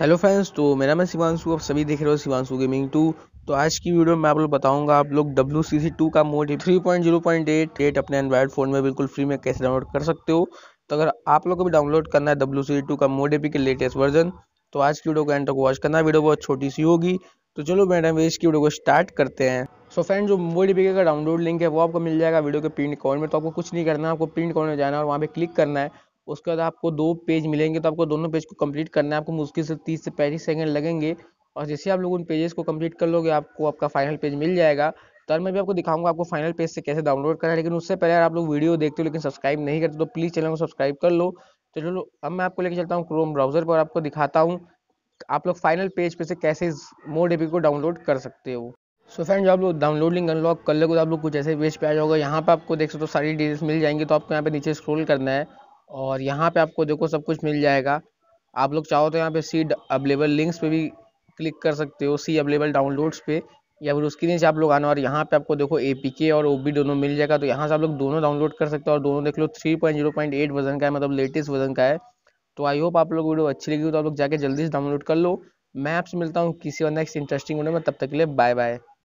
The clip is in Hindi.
हेलो फ्रेंड्स तो मेरा नाम शिवानशु आप सभी देख रहे हो शिवानशु गेमिंग टू तो आज की वीडियो में मैं आप लोग बताऊंगा आप लोग डब्ल्यू सी सी टू का mod three point zero point eight eight अपने एंड्रॉइड फ़ोन में बिल्कुल फ्री में कैसे डाउनलोड कर सकते हो तो अगर आप लोग को भी डाउनलोड करना है डब्ल्यू सी टू का मोड एपी के लेटेस्ट वर्जन तो आज की वीडियो को एंड तक वॉच करना वीडियो बहुत छोटी सी होगी तो चलो मैडम इसकी वीडियो को स्टार्ट करते हैं सो so फ्रेंड जो मोड एपी का डाउनलोड लिंक है वो आपको मिल जाएगा वीडियो के प्रिंट अकाउंट में तो आपको कुछ नहीं करना है आपको प्रिंट अकाउंट में जाना है और वहाँ पे क्लिक करना है उसके बाद आपको दो पेज मिलेंगे तो आपको दोनों पेज को कंप्लीट करना है आपको मुश्किल से तीस से पैंतीस सेकेंड लगेंगे और जैसे आप लोग उन पेजेस को कंप्लीट कर लोगे आपको आपका फाइनल पेज मिल जाएगा तो मैं भी आपको दिखाऊंगा आपको फाइनल पेज से कैसे डाउनलोड करना है लेकिन उससे पहले आप लोग वीडियो देखते हो लेकिन सब्सक्राइब नहीं करते तो प्लीज़ चैनल को सब्सक्राइब कर लो तो चलो अब मैं आपको लेकर चलता हूँ क्रोम ब्राउजर पर आपको दिखाता हूँ आप लोग फाइनल पेज पे से कैसे इस मोड एपी को डाउनलोड कर सकते हो सो फ्रेंड जब आप लोग डाउनलोड लिंक अनलॉक कर लोगे तो आप लोग कुछ ऐसे पेज पे आ जाओगे यहाँ पर आपको देख सकते हो सारी डिटेल्स मिल जाएंगे तो आपको यहाँ पे नीचे स्क्रॉल करना है और यहाँ पे आपको देखो सब कुछ मिल जाएगा आप लोग चाहो तो यहाँ पे सी अवेलेबल लिंक्स पे भी क्लिक कर सकते हो सी अवेलेबल डाउनलोड्स पे या फिर उसके नीचे आप लोग आना और यहाँ पे आपको देखो ए और ओ दोनों मिल जाएगा तो यहाँ से आप लोग दोनों डाउनलोड कर सकते हो और दोनों देख लो थ्री वजन का है मतलब लेटेस्ट वजन का है तो आई होप आप लोग वीडियो अच्छी लगी हो तो आप लोग जाके जल्दी से डाउनलोड कर लो मैं आपसे मिलता हूँ किसी और नेक्स्ट इंटरेस्टिंग वीडियो में तब तक के लिए बाय बाय